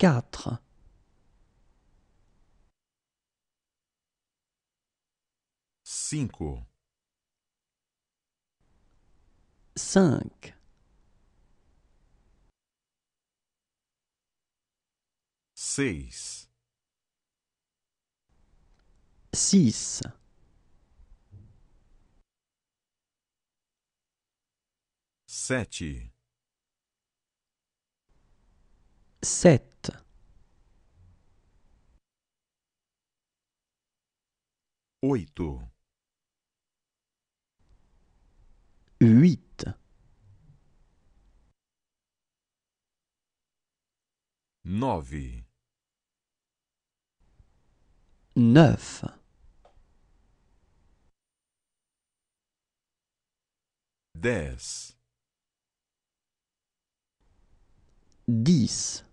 quatro cinco cinco seis seis sete sept oito huit neuf 10 dix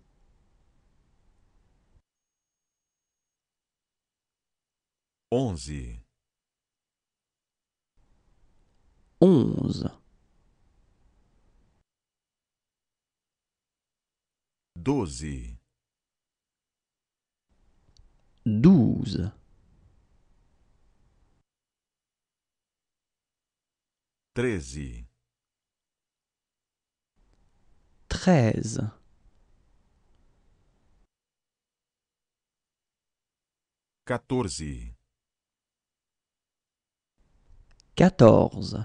onze, onze, doze, doze, treze, treze, quatorze quatorze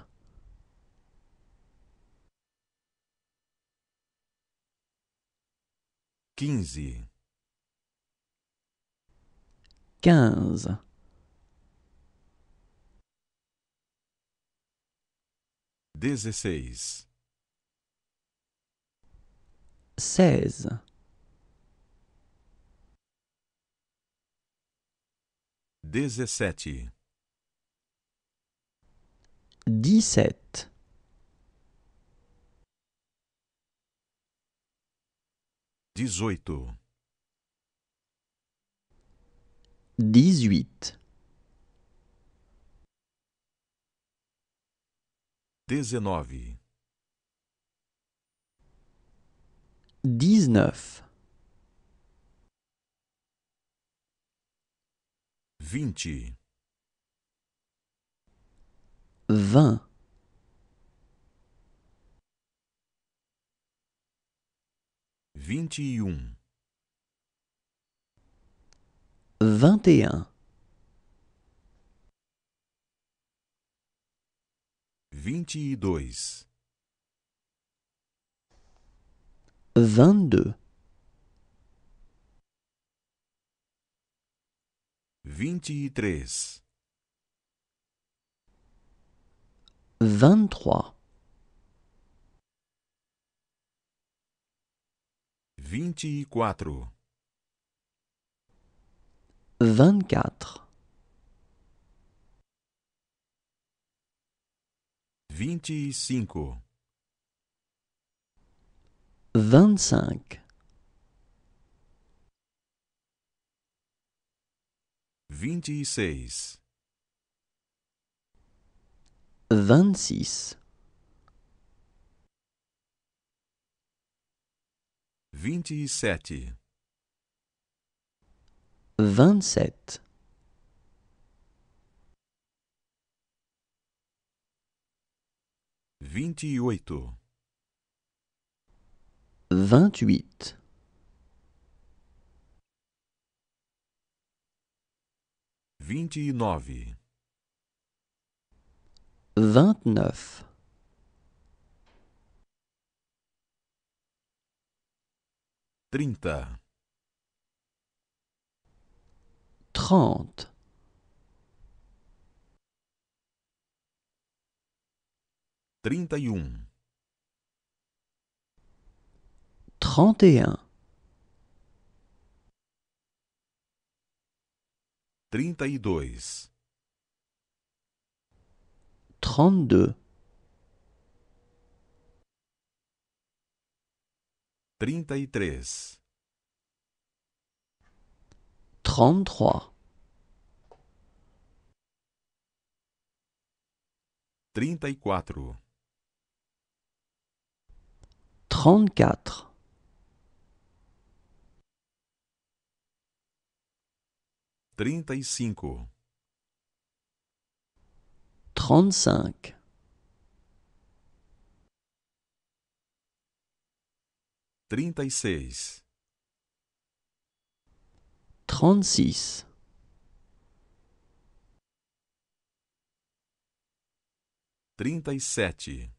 quinze quinze dezesseis seize dezessete dix-sept. Dezoito. Dix-huit. dix-neuf, Dix-neuf. vingt. Vinte e um. Vinte e um. Vinte e dois. e dois Vinte e três. e trois Vinte e quatro. vingt Vinte e cinco. Vinte e seis. vingt-six vinte e sete, vingt-sept, vinte e oito, vingt-huit, vingt e nove. 29 30 30 31 31 32 trente-deux trinta e três trente-trois trinta e quatro trente-quatre trinta e cinco trente-cinq trinta e seis trente-six trinta e sete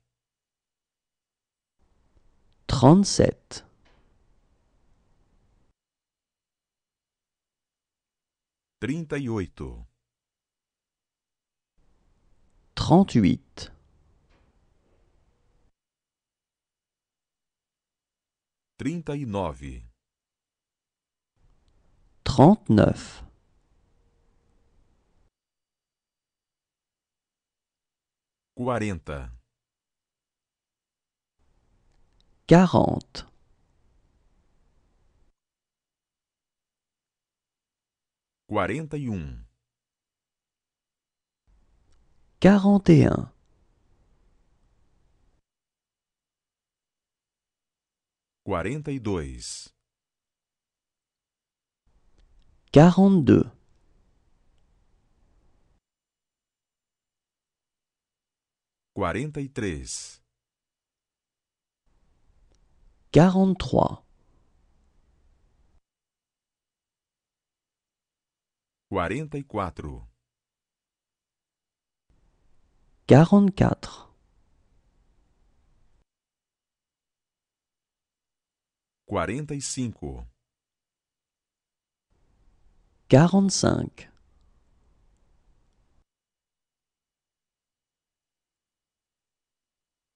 trente-sete trinta e oito e nove, Trinta e nove. quarenta, Quarenta. Quarenta e um quarante e um, Quarenta e dois. quarenta e dois, Quarenta e três. quarenta e três, Quarenta e quatro. Quarante-quatre. Quarenta e cinco. Quarante-cinq.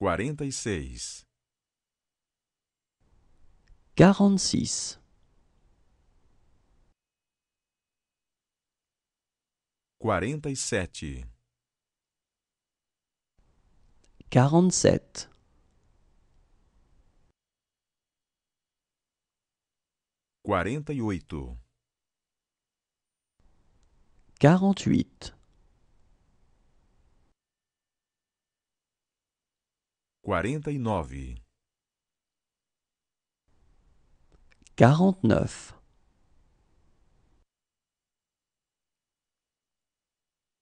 Quarenta e seis. Quarante-six. Quarenta e sete quarante sete quarenta e oito quarante quarenta e nove quarante nove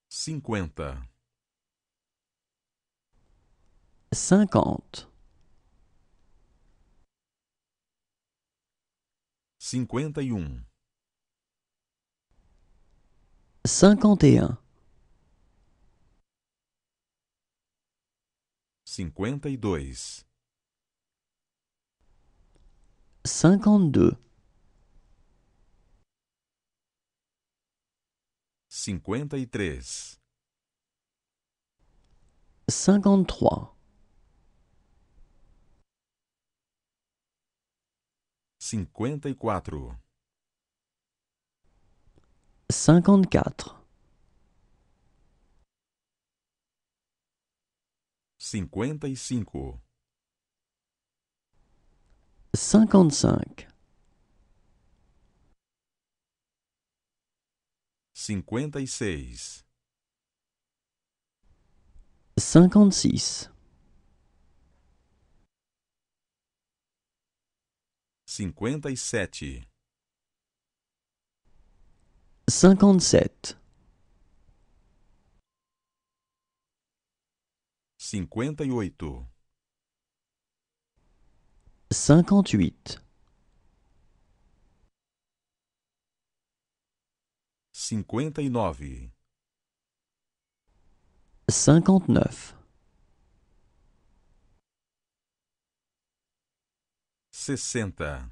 cinquenta cinquante. Cinquante-et-un. Um. Cinquante et un. Cinquante-et-deux. deux Cinquante deux. cinquante et trois Cinquante e trois. 54 54 55 55 56 56 57 57 58 58 59 59 sessenta,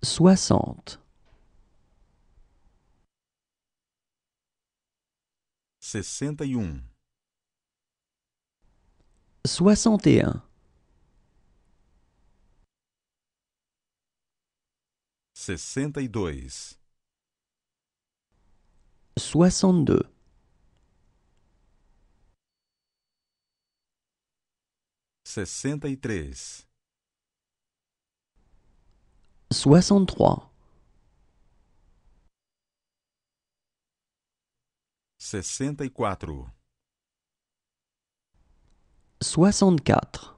soixante, sessenta e um, soixante e um, sessenta e dois, soixante dois 63 63 64 64 65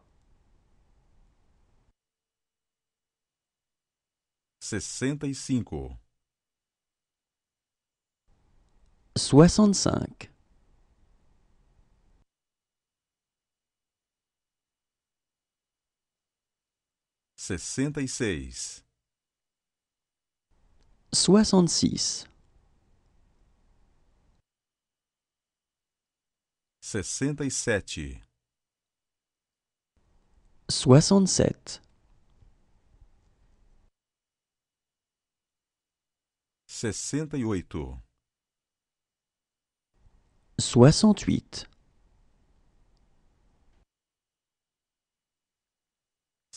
65 66 soixante seis, sessenta e sete, soixante sessenta e oito, soixante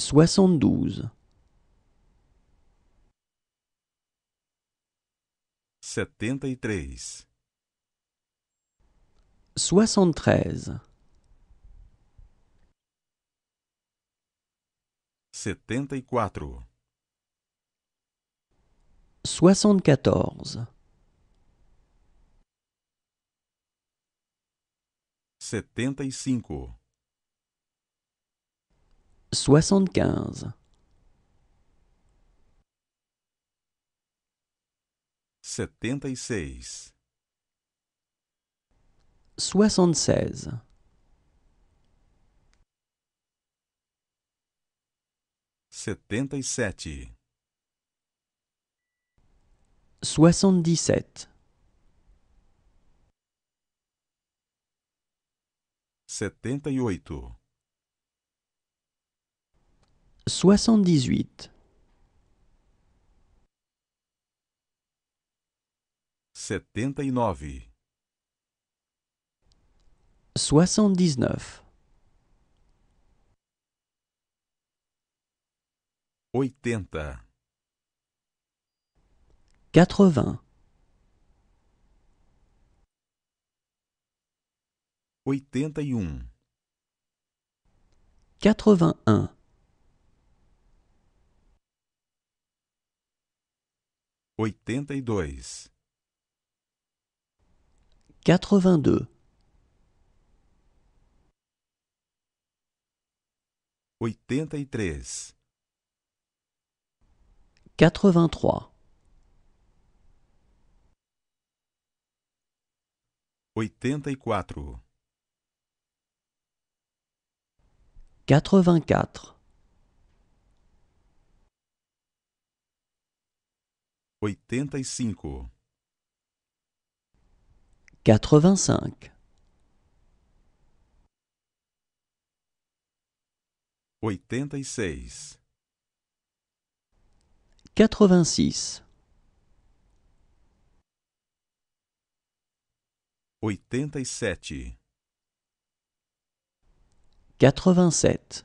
soixante-douze. Setenta e três. Soixante-treize. Setenta e quatro. Soixante-quatorze. Setenta e cinco soixante-quinze setenta e seis soixante setenta e sete setenta e oito Soixante-dix-huit. soixante Soixante-dix-neuf. quatre vingt e um. Quatre-vingt-un. 82 82 83 83 84 84 85 85 86 86 87 87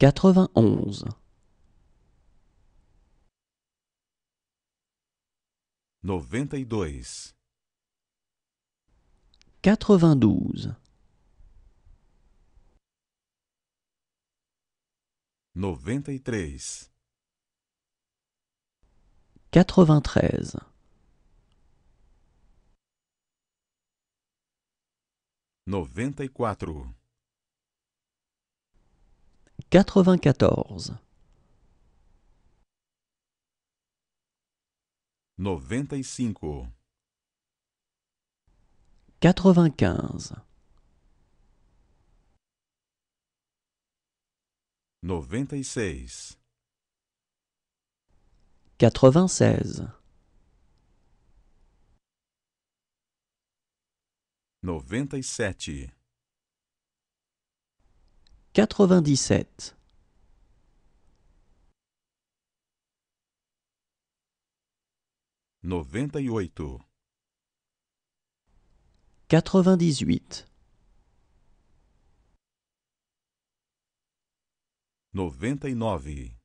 quatre onze Noventa e dois. Noventa e três. Noventa e quatro. 94 95 95 96 96 97 97 98 98 99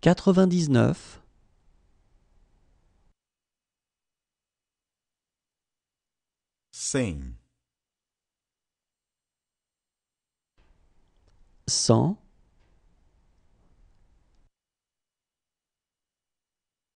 99 100 100